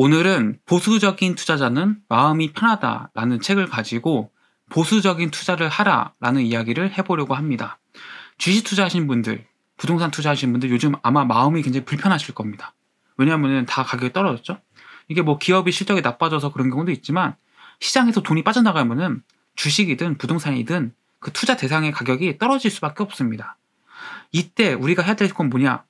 오늘은 보수적인 투자자는 마음이 편하다라는 책을 가지고 보수적인 투자를 하라라는 이야기를 해보려고 합니다. 주식 투자하신 분들, 부동산 투자하신 분들 요즘 아마 마음이 굉장히 불편하실 겁니다. 왜냐하면 다 가격이 떨어졌죠. 이게 뭐 기업이 실적이 나빠져서 그런 경우도 있지만 시장에서 돈이 빠져나가면은 주식이든 부동산이든 그 투자 대상의 가격이 떨어질 수밖에 없습니다. 이때 우리가 해야 될 건 뭐냐?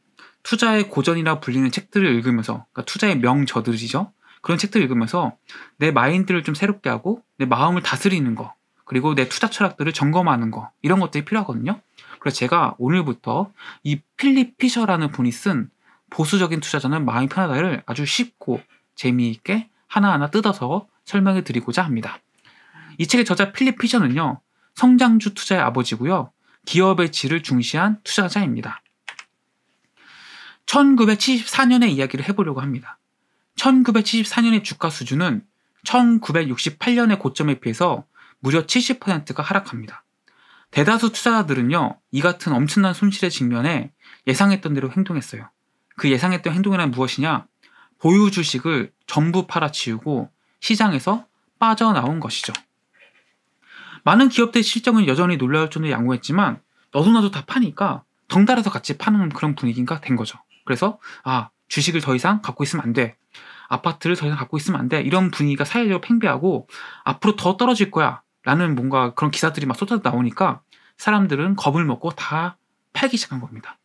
투자의 고전이라 불리는 책들을 읽으면서 그러니까 투자의 명저들이죠. 그런 책들을 읽으면서 내 마인드를 좀 새롭게 하고 내 마음을 다스리는 거 그리고 내 투자 철학들을 점검하는 거 이런 것들이 필요하거든요. 그래서 제가 오늘부터 이 필립 피셔라는 분이 쓴 보수적인 투자자는 마음이 편하다를 아주 쉽고 재미있게 하나하나 뜯어서 설명해 드리고자 합니다. 이 책의 저자 필립 피셔는요. 성장주 투자의 아버지고요. 기업의 질을 중시한 투자자입니다. 1974년의 이야기를 해보려고 합니다. 1974년의 주가 수준은 1968년의 고점에 비해서 무려 70%가 하락합니다. 대다수 투자자들은요, 이 같은 엄청난 손실의직면에 예상했던 대로 행동했어요. 그 예상했던 행동이란 무엇이냐? 보유 주식을 전부 팔아치우고 시장에서 빠져나온 것이죠. 많은 기업들의 실적은 여전히 놀라울 정도로 양호했지만 너도나도 다 파니까 덩달아서 같이 파는 그런 분위기가 된 거죠. 그래서 아 주식을 더 이상 갖고 있으면 안 돼. 아파트를 더 이상 갖고 있으면 안 돼. 이런 분위기가 사회적으로 팽배하고 앞으로 더 떨어질 거야. 라는 뭔가 그런 기사들이 막 쏟아져 나오니까 사람들은 겁을 먹고 다 팔기 시작한 겁니다.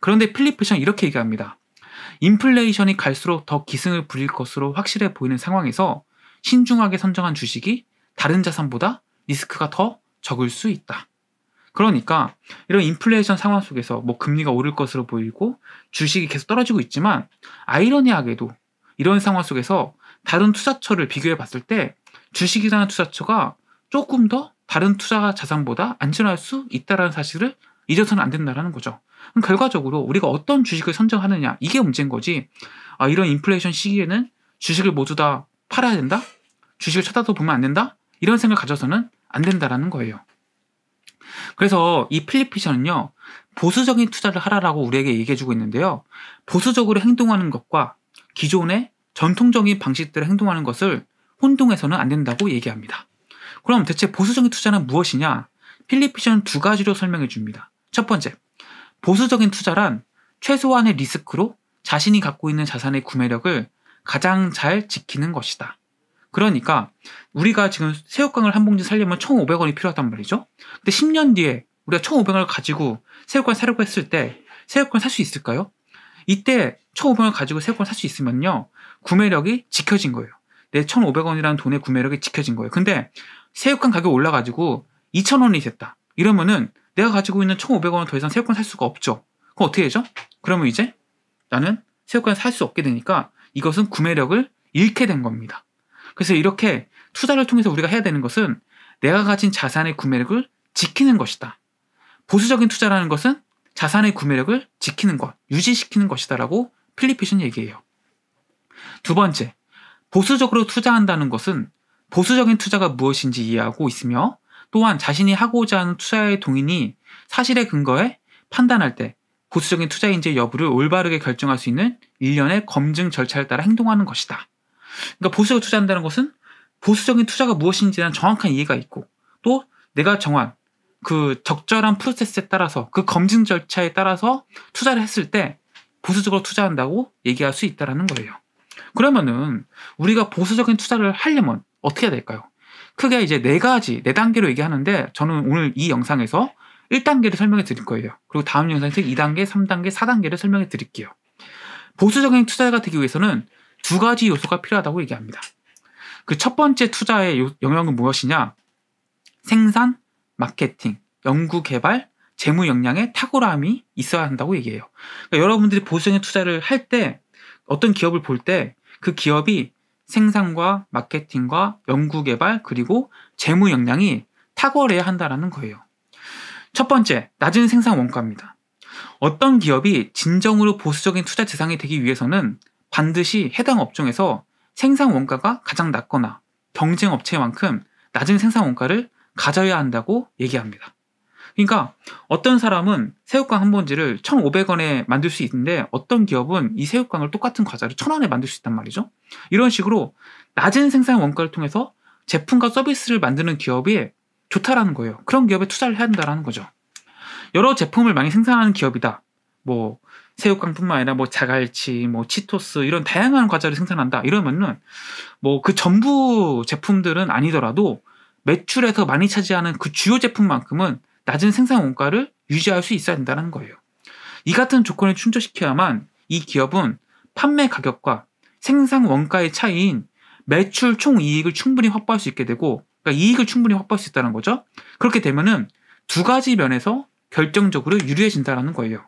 그런데 필리프 션 이렇게 얘기합니다. 인플레이션이 갈수록 더 기승을 부릴 것으로 확실해 보이는 상황에서 신중하게 선정한 주식이 다른 자산보다 리스크가 더 적을 수 있다. 그러니까 이런 인플레이션 상황 속에서 뭐 금리가 오를 것으로 보이고 주식이 계속 떨어지고 있지만 아이러니하게도 이런 상황 속에서 다른 투자처를 비교해 봤을 때 주식이라는 투자처가 조금 더 다른 투자 자산보다 안전할 수있다는 사실을 잊어서는 안된다는 거죠. 결과적으로 우리가 어떤 주식을 선정하느냐 이게 문제인 거지. 아, 이런 인플레이션 시기에는 주식을 모두 다 팔아야 된다. 주식을 찾아도 보면 안 된다. 이런 생각을 가져서는 안 된다라는 거예요. 그래서 이필리피션은요 보수적인 투자를 하라라고 우리에게 얘기해주고 있는데요. 보수적으로 행동하는 것과 기존의 전통적인 방식들을 행동하는 것을 혼동해서는 안 된다고 얘기합니다. 그럼 대체 보수적인 투자는 무엇이냐? 필리피션은두 가지로 설명해 줍니다. 첫 번째, 보수적인 투자란 최소한의 리스크로 자신이 갖고 있는 자산의 구매력을 가장 잘 지키는 것이다. 그러니까 우리가 지금 새우깡을 한 봉지 살려면 1,500원이 필요하단 말이죠. 근데 10년 뒤에 우리가 1,500원을 가지고 새우깡 사려고 했을 때 새우깡 살 수 있을까요? 이때 1,500원을 가지고 새우깡 살 수 있으면요. 구매력이 지켜진 거예요. 내 1,500원이라는 돈의 구매력이 지켜진 거예요. 근데 새우깡 가격 이 올라가지고 2,000원이 됐다. 이러면은 내가 가지고 있는 1 5 0 0원을더 이상 새우깡 살 수가 없죠. 그럼 어떻게 되죠? 그러면 이제 나는 새우깡 살수 없게 되니까 이것은 구매력을 잃게 된 겁니다. 그래서 이렇게 투자를 통해서 우리가 해야 되는 것은 내가 가진 자산의 구매력을 지키는 것이다. 보수적인 투자라는 것은 자산의 구매력을 지키는 것, 유지시키는 것이다라고 필리피는 얘기해요. 두 번째, 보수적으로 투자한다는 것은 보수적인 투자가 무엇인지 이해하고 있으며 또한 자신이 하고자 하는 투자의 동인이 사실의 근거에 판단할 때 보수적인 투자인지 여부를 올바르게 결정할 수 있는 일련의 검증 절차를 따라 행동하는 것이다. 그러니까 보수적 투자한다는 것은 보수적인 투자가 무엇인지에 대한 정확한 이해가 있고 또 내가 정한 그 적절한 프로세스에 따라서 그 검증 절차에 따라서 투자를 했을 때 보수적으로 투자한다고 얘기할 수 있다라는 거예요. 그러면은 우리가 보수적인 투자를 하려면 어떻게 해야 될까요? 크게 이제 네 가지, 네 단계로 얘기하는데 저는 오늘 이 영상에서 1단계를 설명해 드릴 거예요. 그리고 다음 영상에서 2단계, 3단계, 4단계를 설명해 드릴게요. 보수적인 투자가 되기 위해서는 두 가지 요소가 필요하다고 얘기합니다. 그 첫 번째 투자의 요, 영역은 무엇이냐? 생산, 마케팅, 연구 개발, 재무 역량의 탁월함이 있어야 한다고 얘기해요. 그러니까 여러분들이 보수적인 투자를 할 때 어떤 기업을 볼 때 그 기업이 생산과 마케팅과 연구 개발 그리고 재무 역량이 탁월해야 한다라는 거예요. 첫 번째, 낮은 생산 원가입니다. 어떤 기업이 진정으로 보수적인 투자 대상이 되기 위해서는 반드시 해당 업종에서 생산 원가가 가장 낮거나 경쟁 업체만큼 낮은 생산 원가를 가져야 한다고 얘기합니다. 그러니까 어떤 사람은 새우깡 한 봉지를 1,500원에 만들 수 있는데 어떤 기업은 이 새우깡을 똑같은 과자를 1,000원에 만들 수 있단 말이죠. 이런 식으로 낮은 생산 원가를 통해서 제품과 서비스를 만드는 기업이 좋다라는 거예요. 그런 기업에 투자를 해야 한다는 거죠. 여러 제품을 많이 생산하는 기업이다. 뭐 새우깡뿐만 아니라 뭐 자갈치, 뭐 치토스 이런 다양한 과자를 생산한다 이러면은 뭐 그 전부 제품들은 아니더라도 매출에서 많이 차지하는 그 주요 제품만큼은 낮은 생산 원가를 유지할 수 있어야 된다는 거예요. 이 같은 조건을 충족시켜야만 이 기업은 판매 가격과 생산 원가의 차이인 매출 총 이익을 충분히 확보할 수 있게 되고 그러니까 이익을 충분히 확보할 수 있다는 거죠. 그렇게 되면은 두 가지 면에서 결정적으로 유리해진다라는 거예요.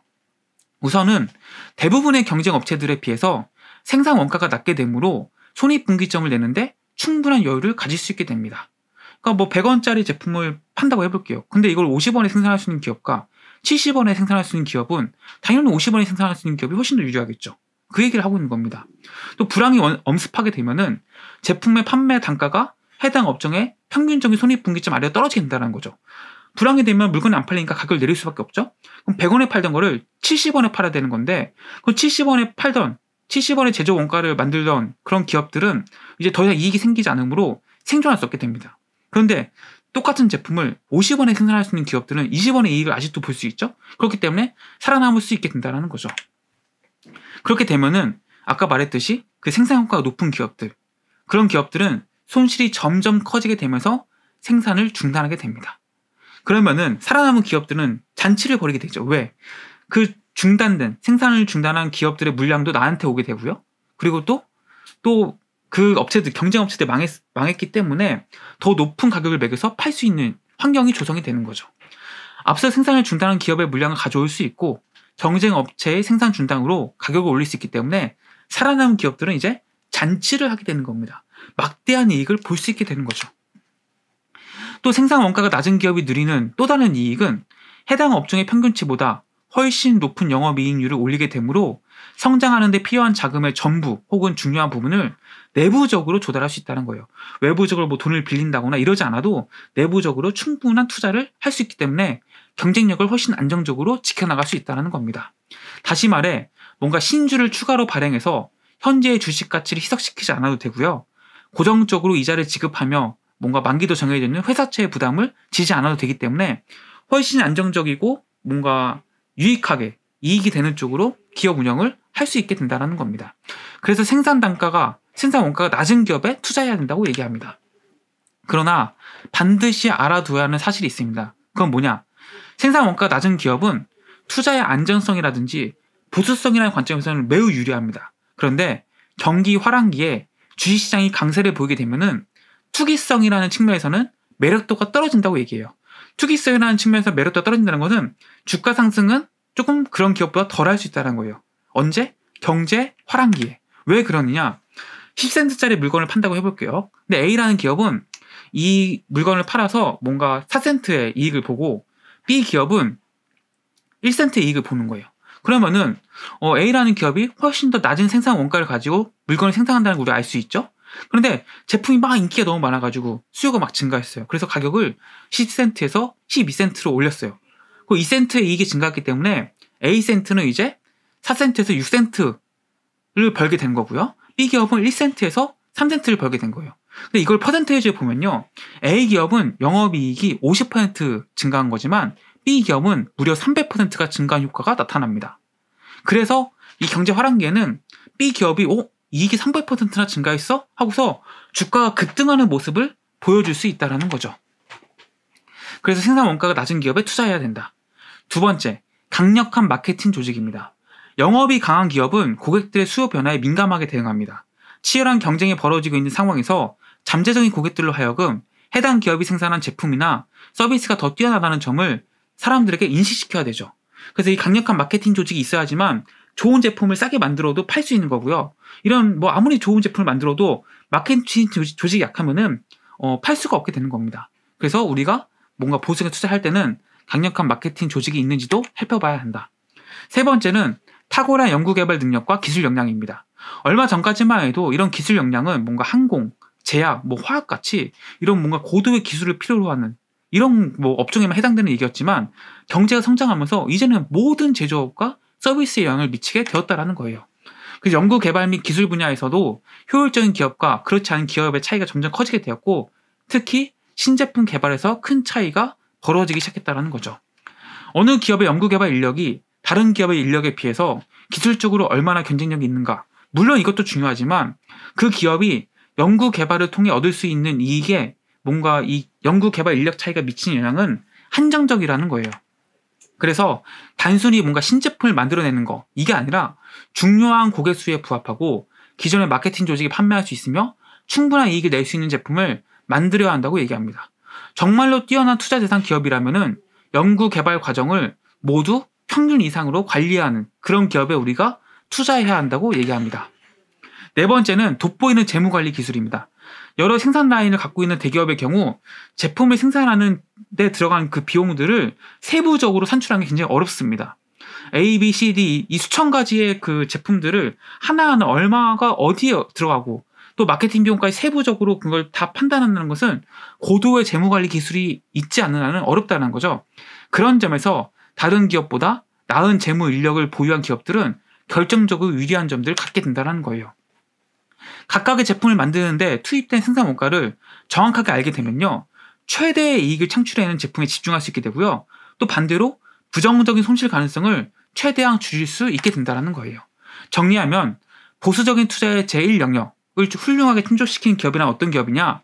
우선은 대부분의 경쟁 업체들에 비해서 생산 원가가 낮게 되므로 손익분기점을 내는데 충분한 여유를 가질 수 있게 됩니다. 그러니까 뭐 100원짜리 제품을 판다고 해볼게요. 근데 이걸 50원에 생산할 수 있는 기업과 70원에 생산할 수 있는 기업은 당연히 50원에 생산할 수 있는 기업이 훨씬 더 유리하겠죠. 그 얘기를 하고 있는 겁니다. 또 불황이 엄습하게 되면은 제품의 판매 단가가 해당 업종의 평균적인 손익분기점 아래로 떨어진다는 거죠. 불황이 되면 물건이 안 팔리니까 가격을 내릴 수밖에 없죠. 그럼 100원에 팔던 거를 70원에 팔아야 되는 건데 그 70원에 팔던 70원의 제조 원가를 만들던 그런 기업들은 이제 더 이상 이익이 생기지 않으므로 생존할 수 없게 됩니다. 그런데 똑같은 제품을 50원에 생산할 수 있는 기업들은 20원의 이익을 아직도 볼 수 있죠. 그렇기 때문에 살아남을 수 있게 된다는 거죠. 그렇게 되면은 아까 말했듯이 그 생산 효과가 높은 기업들 그런 기업들은 손실이 점점 커지게 되면서 생산을 중단하게 됩니다. 그러면은 살아남은 기업들은 잔치를 벌이게 되죠. 왜? 그 중단된 생산을 중단한 기업들의 물량도 나한테 오게 되고요. 그리고 또 또 그 업체들 경쟁 업체들 망했, 망했기 때문에 더 높은 가격을 매겨서 팔 수 있는 환경이 조성이 되는 거죠. 앞서 생산을 중단한 기업의 물량을 가져올 수 있고 경쟁 업체의 생산 중단으로 가격을 올릴 수 있기 때문에 살아남은 기업들은 이제 잔치를 하게 되는 겁니다. 막대한 이익을 볼 수 있게 되는 거죠. 또 생산 원가가 낮은 기업이 누리는 또 다른 이익은 해당 업종의 평균치보다 훨씬 높은 영업이익률을 올리게 되므로 성장하는 데 필요한 자금의 전부 혹은 중요한 부분을 내부적으로 조달할 수 있다는 거예요. 외부적으로 뭐 돈을 빌린다거나 이러지 않아도 내부적으로 충분한 투자를 할 수 있기 때문에 경쟁력을 훨씬 안정적으로 지켜나갈 수 있다는 겁니다. 다시 말해 뭔가 신주를 추가로 발행해서 현재의 주식 가치를 희석시키지 않아도 되고요. 고정적으로 이자를 지급하며 뭔가 만기도 정해져 있는 회사채의 부담을 지지 않아도 되기 때문에 훨씬 안정적이고 뭔가 유익하게 이익이 되는 쪽으로 기업 운영을 할 수 있게 된다는 겁니다. 그래서 생산 단가가 생산 원가가 낮은 기업에 투자해야 된다고 얘기합니다. 그러나 반드시 알아두어야 하는 사실이 있습니다. 그건 뭐냐? 생산 원가가 낮은 기업은 투자의 안정성이라든지 보수성이라는 관점에서는 매우 유리합니다. 그런데 경기 화랑기에 주식시장이 강세를 보이게 되면은 투기성이라는 측면에서는 매력도가 떨어진다고 얘기해요. 투기성이라는 측면에서 매력도가 떨어진다는 것은 주가 상승은 조금 그런 기업보다 덜할 수 있다는 거예요. 언제? 경제 화랑기에. 왜 그러느냐? 10센트짜리 물건을 판다고 해볼게요. 근데 A라는 기업은 이 물건을 팔아서 뭔가 4센트의 이익을 보고 B 기업은 1센트의 이익을 보는 거예요. 그러면은 어, A라는 기업이 훨씬 더 낮은 생산 원가를 가지고 물건을 생산한다는 걸 우리가 알 수 있죠? 그런데 제품이 막 인기가 너무 많아가지고 수요가 막 증가했어요. 그래서 가격을 10센트에서 12센트로 올렸어요. 그 2센트의 이익이 증가했기 때문에 A센트는 이제 4센트에서 6센트를 벌게 된 거고요. B기업은 1센트에서 3센트를 벌게 된 거예요. 근데 이걸 퍼센테이지에 보면요. A기업은 영업이익이 50% 증가한 거지만 B기업은 무려 300%가 증가한 효과가 나타납니다. 그래서 이 경제 활황기에는 B기업이 오 이익이 300%나 증가했어? 하고서 주가가 급등하는 모습을 보여줄 수 있다라는 거죠. 그래서 생산 원가가 낮은 기업에 투자해야 된다. 두 번째, 강력한 마케팅 조직입니다. 영업이 강한 기업은 고객들의 수요 변화에 민감하게 대응합니다. 치열한 경쟁이 벌어지고 있는 상황에서 잠재적인 고객들로 하여금 해당 기업이 생산한 제품이나 서비스가 더 뛰어나다는 점을 사람들에게 인식시켜야 되죠. 그래서 이 강력한 마케팅 조직이 있어야지만 좋은 제품을 싸게 만들어도 팔 수 있는 거고요. 이런 뭐 아무리 좋은 제품을 만들어도 마케팅 조직이 약하면은 어, 팔 수가 없게 되는 겁니다. 그래서 우리가 뭔가 보수에 투자할 때는 강력한 마케팅 조직이 있는지도 살펴봐야 한다. 세 번째는 탁월한 연구개발 능력과 기술 역량입니다. 얼마 전까지만 해도 이런 기술 역량은 뭔가 항공, 제약, 뭐 화학같이 이런 뭔가 고도의 기술을 필요로 하는 이런 뭐 업종에만 해당되는 얘기였지만 경제가 성장하면서 이제는 모든 제조업과 서비스의 영향을 미치게 되었다라는 거예요. 그 연구 개발 및 기술 분야에서도 효율적인 기업과 그렇지 않은 기업의 차이가 점점 커지게 되었고 특히 신제품 개발에서 큰 차이가 벌어지기 시작했다라는 거죠. 어느 기업의 연구 개발 인력이 다른 기업의 인력에 비해서 기술적으로 얼마나 경쟁력이 있는가. 물론 이것도 중요하지만 그 기업이 연구 개발을 통해 얻을 수 있는 이익에 뭔가 이 연구 개발 인력 차이가 미치는 영향은 한정적이라는 거예요. 그래서 단순히 뭔가 신제품을 만들어내는 거 이게 아니라 중요한 고객 수에 부합하고 기존의 마케팅 조직이 판매할 수 있으며 충분한 이익을 낼 수 있는 제품을 만들어야 한다고 얘기합니다. 정말로 뛰어난 투자 대상 기업이라면은 연구 개발 과정을 모두 평균 이상으로 관리 하는 그런 기업에 우리가 투자해야 한다고 얘기합니다. 네 번째는 돋보이는 재무 관리 기술입니다. 여러 생산 라인을 갖고 있는 대기업의 경우 제품을 생산하는 데 들어간 그 비용들을 세부적으로 산출하는 게 굉장히 어렵습니다. A, B, C, D 이 수천 가지의 그 제품들을 하나하나 얼마가 어디에 들어가고 또 마케팅 비용까지 세부적으로 그걸 다 판단한다는 것은 고도의 재무관리 기술이 있지 않는 한은 어렵다는 거죠. 그런 점에서 다른 기업보다 나은 재무 인력을 보유한 기업들은 결정적으로 유리한 점들을 갖게 된다는 거예요. 각각의 제품을 만드는데 투입된 생산 원가를 정확하게 알게 되면요. 최대의 이익을 창출해내는 제품에 집중할 수 있게 되고요. 또 반대로 부정적인 손실 가능성을 최대한 줄일 수 있게 된다는 거예요. 정리하면 보수적인 투자의 제1 영역을 훌륭하게 충족시킨 기업이란 어떤 기업이냐?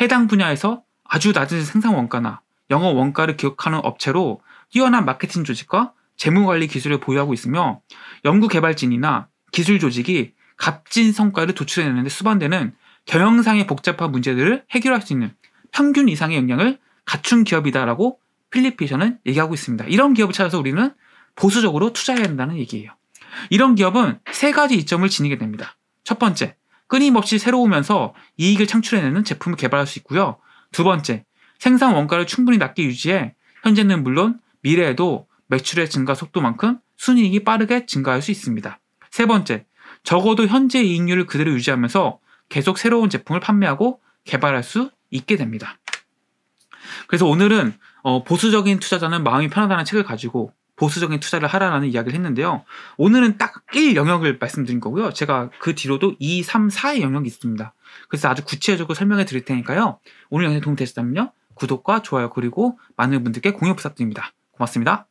해당 분야에서 아주 낮은 생산 원가나 영업 원가를 기록하는 업체로 뛰어난 마케팅 조직과 재무 관리 기술을 보유하고 있으며 연구 개발진이나 기술 조직이 값진 성과를 도출해내는데 수반되는 경영상의 복잡한 문제들을 해결할 수 있는 평균 이상의 역량을 갖춘 기업이다라고 필리피션은 얘기하고 있습니다. 이런 기업을 찾아서 우리는 보수적으로 투자해야 된다는 얘기예요. 이런 기업은 세 가지 이점을 지니게 됩니다. 첫 번째, 끊임없이 새로우면서 이익을 창출해내는 제품을 개발할 수 있고요. 두 번째, 생산 원가를 충분히 낮게 유지해 현재는 물론 미래에도 매출의 증가 속도만큼 순이익이 빠르게 증가할 수 있습니다. 세 번째, 적어도 현재 이익률을 그대로 유지하면서 계속 새로운 제품을 판매하고 개발할 수 있게 됩니다. 그래서 오늘은 어, 보수적인 투자자는 마음이 편하다는 책을 가지고 보수적인 투자를 하라라는 이야기를 했는데요. 오늘은 딱 1 영역을 말씀드린 거고요. 제가 그 뒤로도 2, 3, 4의 영역이 있습니다. 그래서 아주 구체적으로 설명해 드릴 테니까요. 오늘 영상이 도움되셨다면요. 구독과 좋아요 그리고 많은 분들께 공유 부탁드립니다. 고맙습니다.